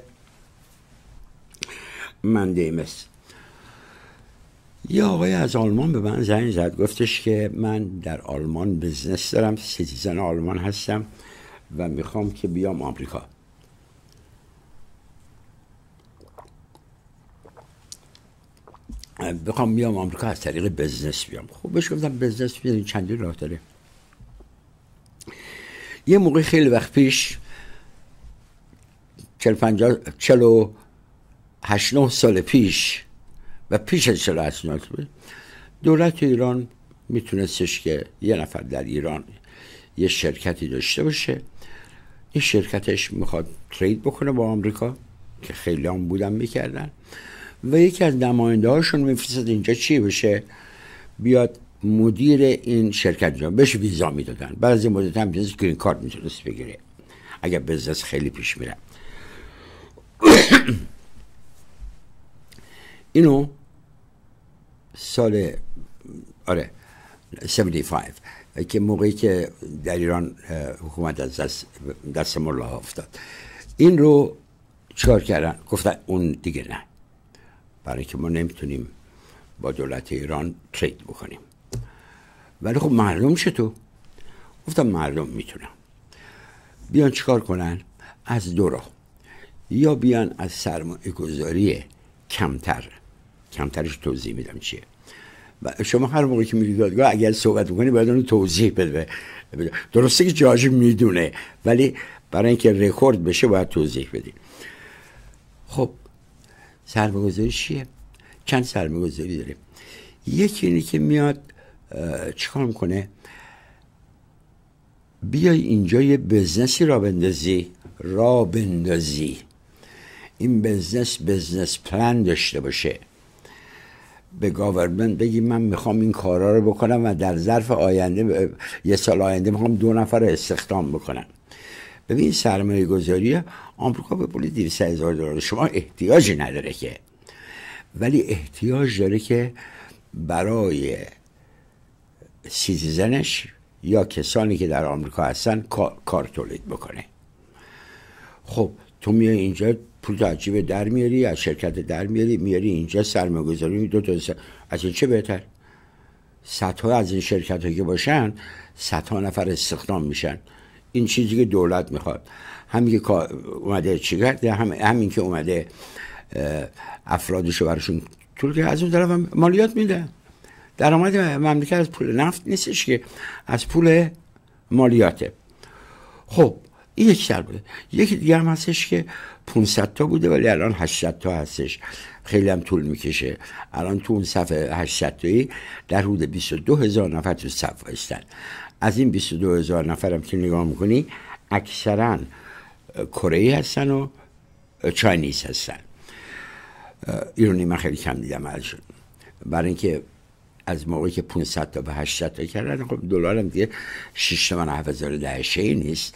من دیمس یه آقای از آلمان به من زنگ زد گفتش که من در آلمان بزنس دارم سیتیزن آلمان هستم و میخوام که بیام آمریکا بخوام بیام آمریکا از طریق بزنس بیام خب بهش گفتم بزنس بیام چندی راه داره یه موقع خیلی وقت پیش چل پنجا چل و سال پیش و پیش از چل سال دولت ایران میتونستش که یه نفر در ایران یه شرکتی داشته باشه این شرکتش میخواد ترید بکنه با آمریکا که خیلی هم بودن میکردن و یکی از نماینده هاشون میفرستد اینجا چی بشه بیاد مدیر این شرکت جان بهش ویزا میدادن بعضی از مدت هم جنس گرین کارت میتونست بگیره اگر بزنس خیلی پیش میره اینو سال آره 75 که موقعی که در ایران حکومت از دست, دست افتاد این رو چکار کردن گفتن اون دیگه نه برای که ما نمیتونیم با دولت ایران ترید بکنیم ولی خب مردم شد تو گفتم مردم میتونم بیان چیکار کنن از دو راه یا بیان از سرمایه گذاری کمتر کمترش توضیح میدم چیه شما هر موقعی که میرید دادگاه اگر صحبت میکنی باید اون توضیح بده درسته که جاج میدونه ولی برای اینکه رکورد بشه باید توضیح بدی خب سرمایه‌گذاری چیه چند سرمایه‌گذاری داریم یکی اینه که میاد چیکار میکنه بیای اینجا یه بزنسی را بندازی را بندازی این بزنس بزنس پلان داشته باشه به گاورمنت بگی من میخوام این کارا رو بکنم و در ظرف آینده یه سال آینده میخوام دو نفر رو استخدام بکنم ببین سرمایه گذاری آمریکا به پول 200 هزار دلار شما احتیاجی نداره که ولی احتیاج داره که برای سیتیزنش یا کسانی که در آمریکا هستن کار, تولید بکنه خب تو میای اینجا پول از جیب در میاری از شرکت در میاری میاری اینجا سرمایه‌گذاری دو تا از این چه بهتر صدها از این شرکت هایی که باشن صدها نفر استخدام میشن این چیزی که دولت میخواد همین که اومده چی کرده هم همین که اومده افرادشو براشون طول که از اون طرف مالیات میده درآمد مملکت از پول نفت نیستش که از پول مالیاته خب این یک سر بوده یکی دیگه هستش که 500 تا بوده ولی الان 800 تا هستش خیلی هم طول میکشه الان تو اون صفحه 800 تایی در حدود 22 هزار نفر تو صف هستن از این 22 هزار هم که نگاه میکنی اکثرا کره هستن و چاینیز هستن ایرانی من خیلی کم دیدم ازشون برای اینکه از موقعی که 500 تا به 800 تا کردن خب دلار هم دیگه 6 تومن ای نیست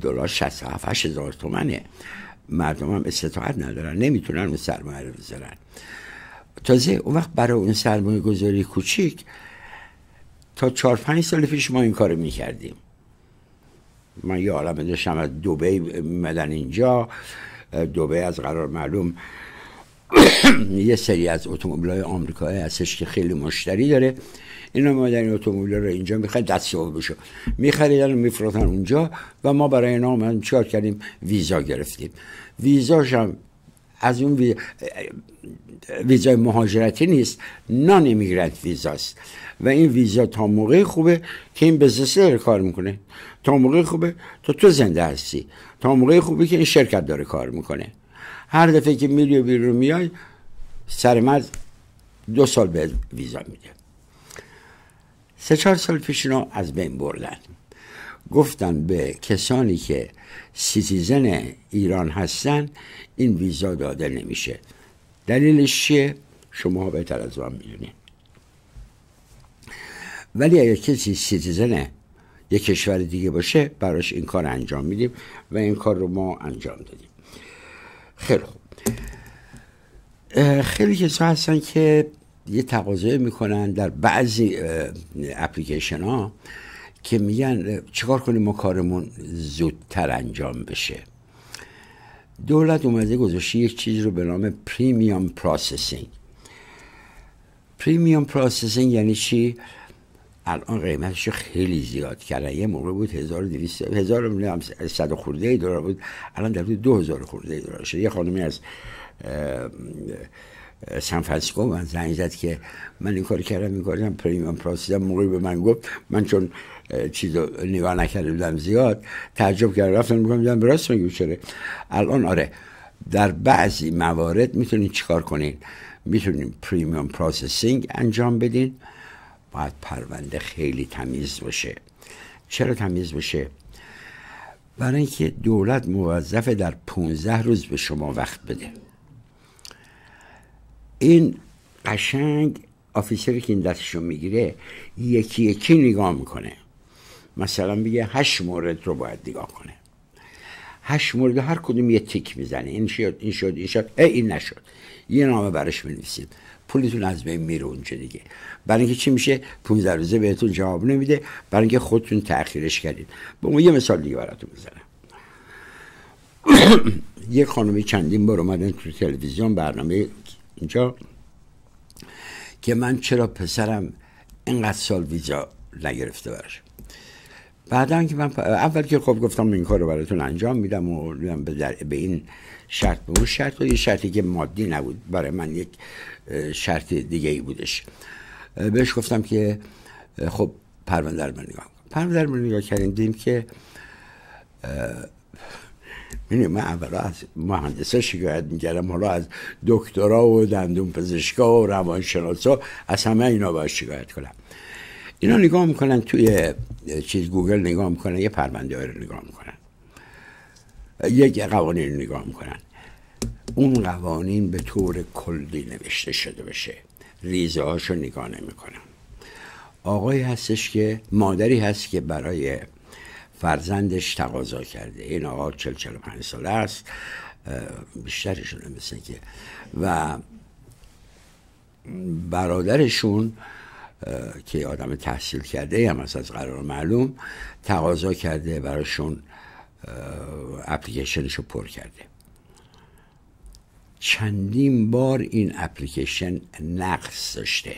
دلار 67 هزار تومنه مردم هم استطاعت ندارن نمیتونن اون سرمایه رو بذارن تازه اون وقت برای اون سرمایه گذاری کوچیک تا چهار پنج سال پیش ما این کار میکردیم من یه عالمه داشتم از دوبه مدن اینجا دوبه از قرار معلوم <coughs> یه سری از های آمریکایی هستش که خیلی مشتری داره اینا میمدن این اتومبیل رو اینجا دست دستیابی بشه میخریدن و میفروختن اونجا و ما برای اینا من چیکار کردیم ویزا گرفتیم ویزاش هم از اون ویزای مهاجرتی نیست نان امیگرنت ویزاست و این ویزا تا موقع خوبه که این بزنس داره کار میکنه تا موقع خوبه تا تو زنده هستی تا موقع خوبه که این شرکت داره کار میکنه هر دفعه که میری و بیرون میای سر دو سال به ویزا میده سه چهار سال پیش رو از بین بردن گفتن به کسانی که سیتیزن ایران هستن این ویزا داده نمیشه دلیلش چیه؟ شما بهتر از من میدونید ولی اگر کسی سیتیزن یک کشور دیگه باشه براش این کار انجام میدیم و این کار رو ما انجام دادیم خیلی خوب خیلی کسا هستن که یه تقاضای میکنن در بعضی اپلیکیشن ها که میگن چیکار کنیم ما کارمون زودتر انجام بشه دولت اومده گذاشته یک چیز رو به نام پریمیوم پروسسینگ پریمیوم پروسسینگ یعنی چی الان قیمتش خیلی زیاد کردن یه موقع بود 1200 1000 خورده دلار بود الان در حدود 2000 خورده دلار شده یه خانمی از سان فرانسیسکو من زنگ زد که من این کار کردم این کردم پریمیوم موقعی به من گفت من چون چیز نگاه نکرده بودم زیاد تعجب کردم رفتم میگم دیدم راست میگم الان آره در بعضی موارد میتونید چیکار کنین میتونید پریمیوم پروسسینگ انجام بدین باید پرونده خیلی تمیز باشه چرا تمیز باشه برای اینکه دولت موظفه در 15 روز به شما وقت بده این قشنگ آفیسری که این دستشو میگیره یکی یکی نگاه میکنه مثلا میگه هشت مورد رو باید نگاه کنه هشت مورد هر کدوم یه تیک میزنه این شد این شد این شد ای این نشد یه نامه براش مینویسیم پولتون از بین میره اونجا دیگه برای اینکه چی میشه 15 روزه بهتون جواب نمیده برای اینکه خودتون تاخیرش کردید به ما یه مثال دیگه براتون بزنم <coughs> یه خانمی چندین بار اومدن تو تلویزیون برنامه اینجا که من چرا پسرم اینقدر سال ویزا نگرفته براش بعدا که من اول که خب گفتم این کار رو براتون انجام میدم و به, به این شرط به اون شرط و یه شرطی که مادی نبود برای من یک شرط دیگه ای بودش بهش گفتم که خب پرونده من نگاه پرونده من نگاه کردیم دیدیم که من اولا از ها شکایت میکردم حالا از دکترا و دندون پزشکا و روانشناسا از همه اینا باید شکایت کنم اینا نگاه میکنن توی چیز گوگل نگاه میکنن یه پرونده رو نگاه میکنن یک قوانین رو نگاه میکنن اون قوانین به طور کلی نوشته شده بشه ریزه هاشو نگاه نمیکنن آقای هستش که مادری هست که برای فرزندش تقاضا کرده این آقا چل چل پنج ساله است بیشترشون مثل که و برادرشون که آدم تحصیل کرده هم از قرار معلوم تقاضا کرده براشون اپلیکیشنشو پر کرده چندین بار این اپلیکیشن نقص داشته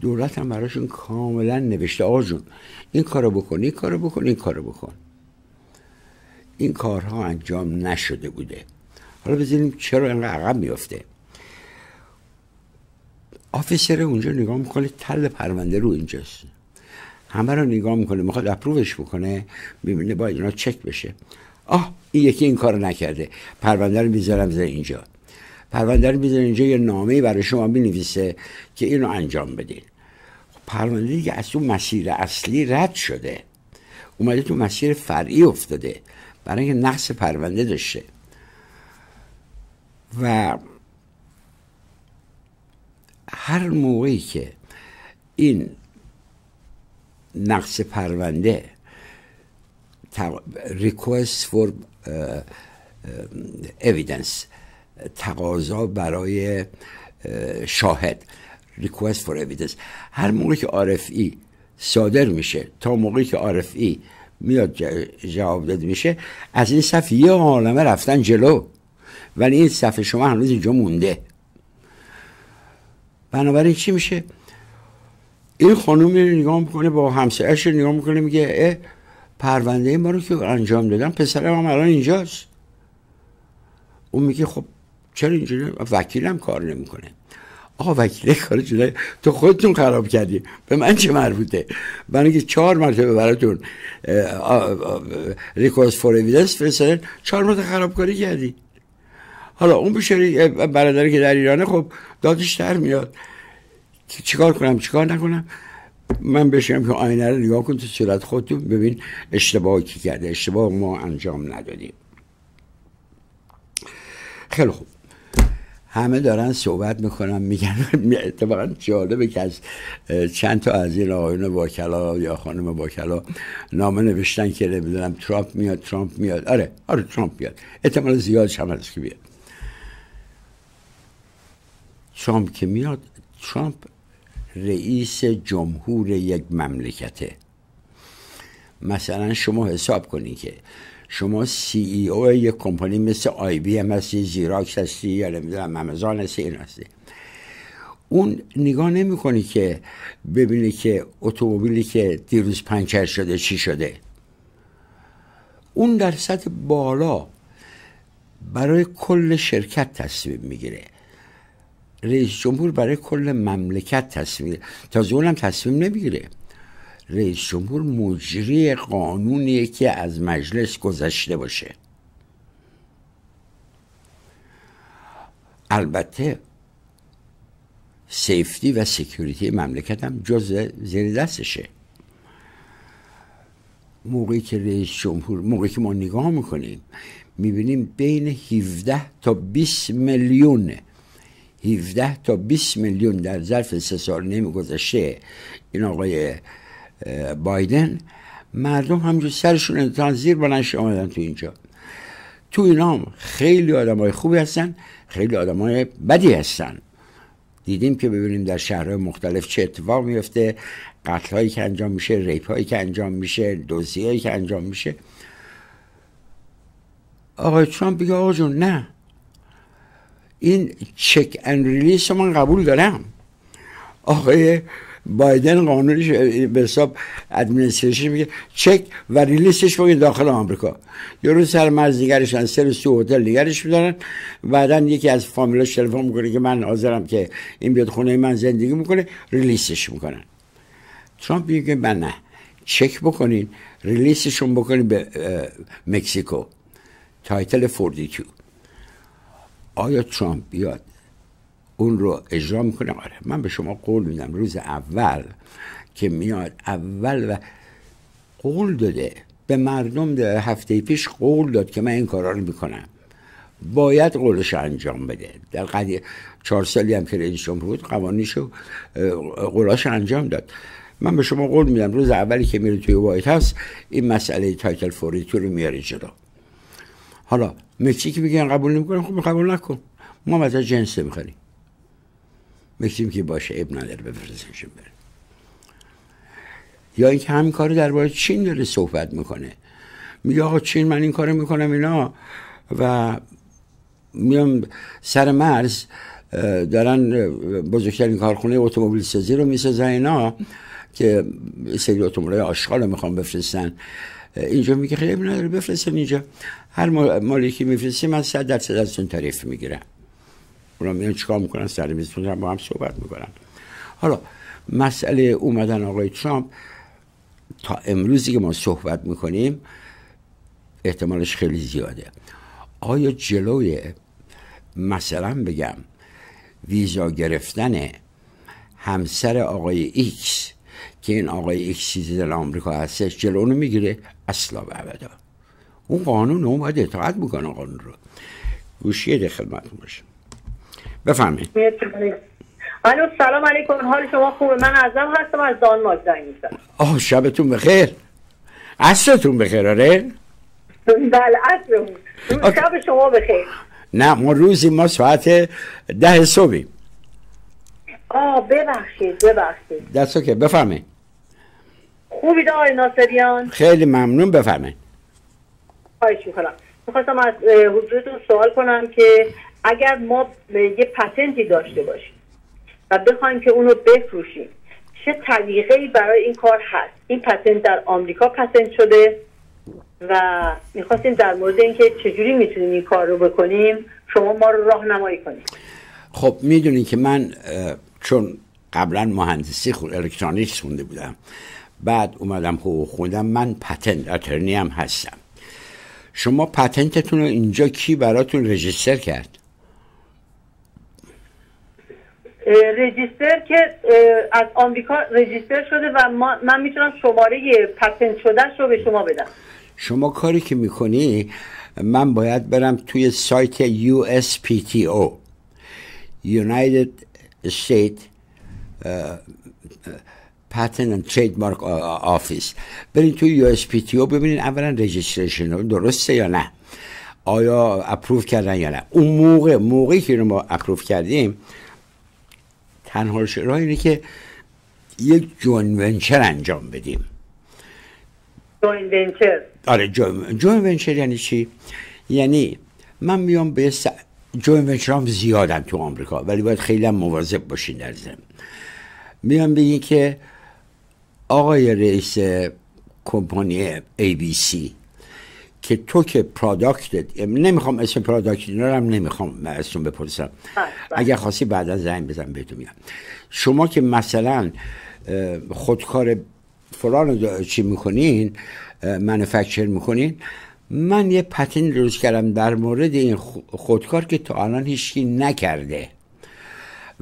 دولت هم براشون کاملا نوشته آجون این کارو بکن این کارو بکن این کارو بکن این کارها انجام نشده بوده حالا بزنیم چرا اینقدر عقب میفته آفیسر اونجا نگاه میکنه تل پرونده رو اینجاست همه رو نگاه میکنه میخواد اپرووش بکنه میبینه باید اینا چک بشه آه این یکی این کار نکرده پرونده رو میذارم زیر اینجا پرونده رو میذاره اینجا یه نامه برای شما بنویسه که اینو انجام بدین خب، پرونده دیگه از اون مسیر اصلی رد شده اومده تو مسیر فرعی افتاده برای اینکه نقص پرونده داشته و هر موقعی که این نقص پرونده request for اویدنس تقاضا برای شاهد request for evidence هر موقعی که ای صادر میشه تا موقعی که ای میاد جواب داده میشه از این صف یه عالمه رفتن جلو ولی این صفحه شما هنوز اینجا مونده بنابراین چی میشه این خانم نگاه میکنه با همسرش نگاه میکنه میگه اه پرونده ما رو که انجام دادن پسرم هم الان اینجاست اون میگه خب چرا اینجوری وکیلم کار نمیکنه آقا وکیله کار جدا تو خودتون خراب کردی به من چه مربوطه من اینکه چهار مرتبه براتون ریکوست فور اویدنس فرستادن چهار مرتبه خرابکاری کردی حالا اون بشه برادری که در ایرانه خب دادش در میاد چیکار کنم چیکار نکنم من بشم که آینه رو نگاه کن تو صورت خودتون ببین اشتباهی که کرده اشتباه ما انجام ندادیم خیلی خوب همه دارن صحبت میکنن میگن اتفاقا جالبه که از چند تا از این آقایون واکلا یا خانم واکلا نامه نوشتن که نمیدونم ترامپ میاد ترامپ میاد آره آره ترامپ میاد احتمال زیاد شما هست که بیاد ترامپ که میاد ترامپ رئیس جمهور یک مملکته مثلا شما حساب کنید که شما سی ای او یک کمپانی مثل آی بی ام هستی زیراکس هستی یا نمیدونم ممزان هستی این هستی اون نگاه نمیکنه که ببینه که اتومبیلی که دیروز پنچر شده چی شده اون در سطح بالا برای کل شرکت تصمیم میگیره رئیس جمهور برای کل مملکت تصمیم تا تازه اونم تصمیم نمیگیره رئیس جمهور مجری قانونیه که از مجلس گذشته باشه البته سیفتی و سکیوریتی مملکت هم جز زیر دستشه موقعی که رئیس جمهور موقعی که ما نگاه میکنیم میبینیم بین 17 تا 20 میلیون 17 تا 20 میلیون در ظرف سه سال نمی گذشته این آقای بایدن مردم همجور سرشون انتان زیر بلنش آمدن تو اینجا تو اینا خیلی آدم های خوبی هستن خیلی آدم های بدی هستن دیدیم که ببینیم در شهرهای مختلف چه اتفاق میفته قتل هایی که انجام میشه ریپ هایی که انجام میشه دوزی هایی که انجام میشه آقای ترامپ بگه آقا جون نه این چک ان ریلیس من قبول دارم آقای بایدن قانونش به حساب ادمنستریشن میگه چک و ریلیسش بگه داخل آمریکا روز سر مرز نگرشن سر سو هتل دیگرش میدارن بعدا یکی از فامیلاش تلفن میکنه که من حاضرم که این بیاد خونه من زندگی میکنه ریلیسش میکنن ترامپ میگه من نه چک بکنین ریلیسشون بکنین به مکسیکو تایتل 42 آیا ترامپ بیاد اون رو اجرا میکنه. آره من به شما قول میدم روز اول که میاد اول و قول داده به مردم ده هفته پیش قول داد که من این کارا رو میکنم باید قولش انجام بده در قدیه چهار سالی هم که رئیس جمهور بود رو قولاش انجام داد من به شما قول میدم روز اولی که میره توی وایت هست این مسئله تایتل فوریتو رو میاری جدا حالا که میگن قبول نمیکنم خب قبول نکن ما مثلا جنس میخریم میگیم که باشه اب نداره بفرستشون بره یا اینکه همین کار درباره چین داره صحبت میکنه میگه آقا چین من این کارو میکنم اینا و میام سر مرز دارن بزرگترین کارخونه اتومبیل سازی رو میسازن اینا که سری اتومبیل آشغال رو بفرستن اینجا میگه خیلی نداره بفرستن اینجا هر مالی که میفرستیم من صد درصد ازتون تعریف میگیرم اونا میان چیکار میکنن سر میز با هم صحبت میکنن حالا مسئله اومدن آقای ترامپ تا امروزی که ما صحبت میکنیم احتمالش خیلی زیاده آیا جلوی مثلا بگم ویزا گرفتن همسر آقای ایکس که این آقای ایکس در آمریکا هستش جلو رو میگیره اصلا به ابدا اون قانون اومده اطاعت میکنه قانون رو گوشیه خدمتتون باشه بفرمایید الو سلام علیکم حال شما خوبه من اعظم هستم از دانمارک زنگ میزنم آه شبتون بخیر عصرتون بخیر آره بله عصر شب شما بخیر نه ما روزی ما ساعت ده صبحیم آه ببخشید ببخشید دست اوکی بفهمی خوبی دا آقای ناصریان خیلی ممنون بفرمایید خواهش میکنم میخواستم از حضورتون سوال کنم که اگر ما یه پتنتی داشته باشیم و بخوایم که اونو بفروشیم چه طریقه ای برای این کار هست این پتنت در آمریکا پتنت شده و میخواستیم در مورد اینکه چجوری میتونیم این کار رو بکنیم شما ما رو راهنمایی کنیم خب میدونین که من چون قبلا مهندسی خود الکترونیکس خونده بودم بعد اومدم حقوق خوندم من پتنت اترنی هم هستم شما پتنتتون رو اینجا کی براتون رجیستر کرد رجیستر که از آمریکا رجیستر شده و من میتونم شماره پتنت شدهش رو به شما بدم شما کاری که میکنی من باید برم توی سایت USPTO United State Patent and Trademark Office برین توی USPTO ببینین اولا رجیستریشن درسته یا نه آیا اپروف کردن یا نه اون موقع موقعی که رو ما اپروف کردیم تنها شعرها اینه که یک جوین ونچر انجام بدیم جوین ونچر آره جوین ونچر یعنی چی؟ یعنی من میام به س... زیادم ونچر هم زیادن تو آمریکا ولی باید خیلی مواظب باشین در زم میام بگین که آقای رئیس کمپانی ABC که تو که پراداکتت نمیخوام اسم پراداکت اینا هم نمیخوام ازتون بپرسم بله، بله. اگر خواستی بعدا زنگ بزن بهتون میگم شما که مثلا خودکار فلان چی میکنین منفکچر میکنین من یه پتن روز کردم در مورد این خودکار که تا الان هیچکی نکرده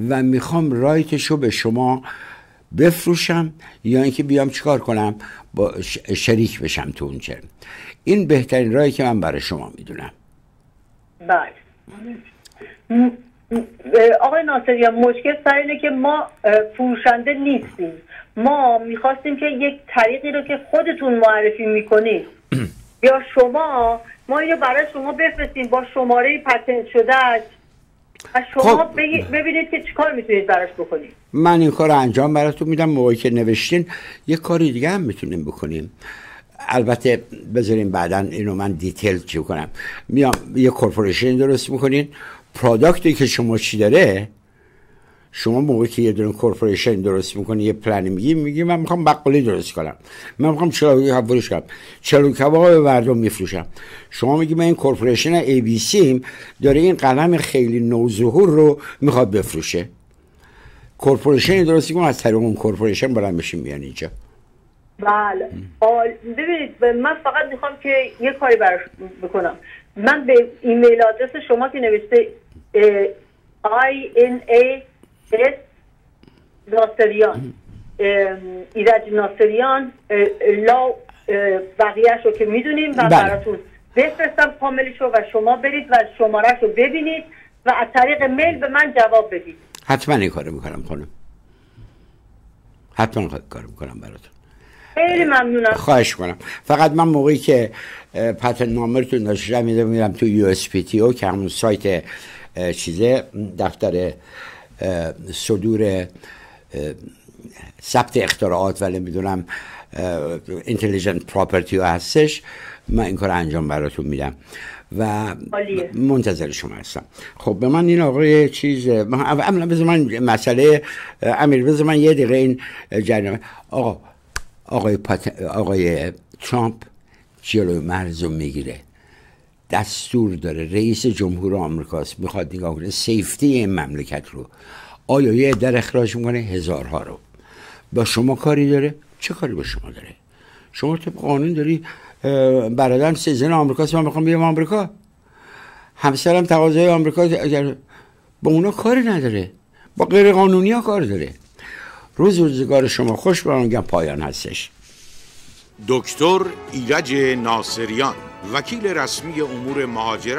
و میخوام رایتشو به شما بفروشم یا اینکه بیام چیکار کنم با شریک بشم تو اون این بهترین راهی که من برای شما میدونم بله آقای ناصری مشکل سر اینه که ما فروشنده نیستیم ما میخواستیم که یک طریقی رو که خودتون معرفی میکنید <clears throat> یا شما ما اینو برای شما بفرستیم با شماره پتنت شدهش و شما خب. ببینید که چیکار میتونید براش بکنید من این کار انجام براتون میدم موقعی که نوشتین یه کاری دیگه هم میتونیم بکنیم البته بذاریم بعدا اینو من دیتیل چی کنم میام یه کورپوریشن درست میکنین پرادکتی که شما چی داره شما موقعی که یه دونه کورپوریشن درست میکنی یه پلن میگی میگی من میخوام بقالی درست کنم من میخوام چلو فروش کنم چلوی کباب به مردم میفروشم شما میگی من این کورپوریشن ای بی داره این قلم خیلی نوظهور رو میخواد بفروشه کورپوریشن درستی کنم از طریق اون کورپوریشن برام میشین بیان اینجا بله ببینید من فقط میخوام که یه کاری براش بکنم من به ایمیل آدرس شما که نوشته I es ناصریان ایرج ناصریان لا بقیهش رو که میدونیم و بله. براتون بفرستم کاملش رو و شما برید و شمارهشو رو ببینید و از طریق میل به من جواب بدید حتما این کارو میکنم خانم حتما کارو میکنم براتون خیلی ممنونم خواهش کنم فقط من موقعی که پتن نامرتون داشتم میرم تو یو اس پی تی او که همون سایت چیزه دفتر صدور ثبت اختراعات ولی میدونم اینتلیجنت پراپرتی هستش من این کار انجام براتون میدم و منتظر شما هستم خب به من این آقای چیز اولا بذار من مسئله امیر بذار من یه دقیقه این جریان آقا آقای, آقای ترامپ جلوی مرز رو میگیره دستور داره رئیس جمهور آمریکاست میخواد نگاه کنه سیفتی این مملکت رو آیا یه در اخراج میکنه هزارها رو با شما کاری داره چه کاری با شما داره شما طبق قانون داری برادرم سیزن آمریکاست من میخوام بیام آمریکا همسرم تقاضای آمریکا اگر با اونا کاری نداره با غیر قانونی ها کار داره روز روزگار شما خوش به پایان هستش دکتر ایرج ناصریان وکیل رسمی امور مهاجرت